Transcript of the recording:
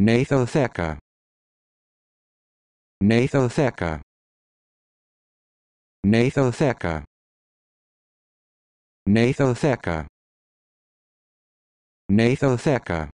Nathotheca Nathotheca Nathotheca Nathotheca Nathotheca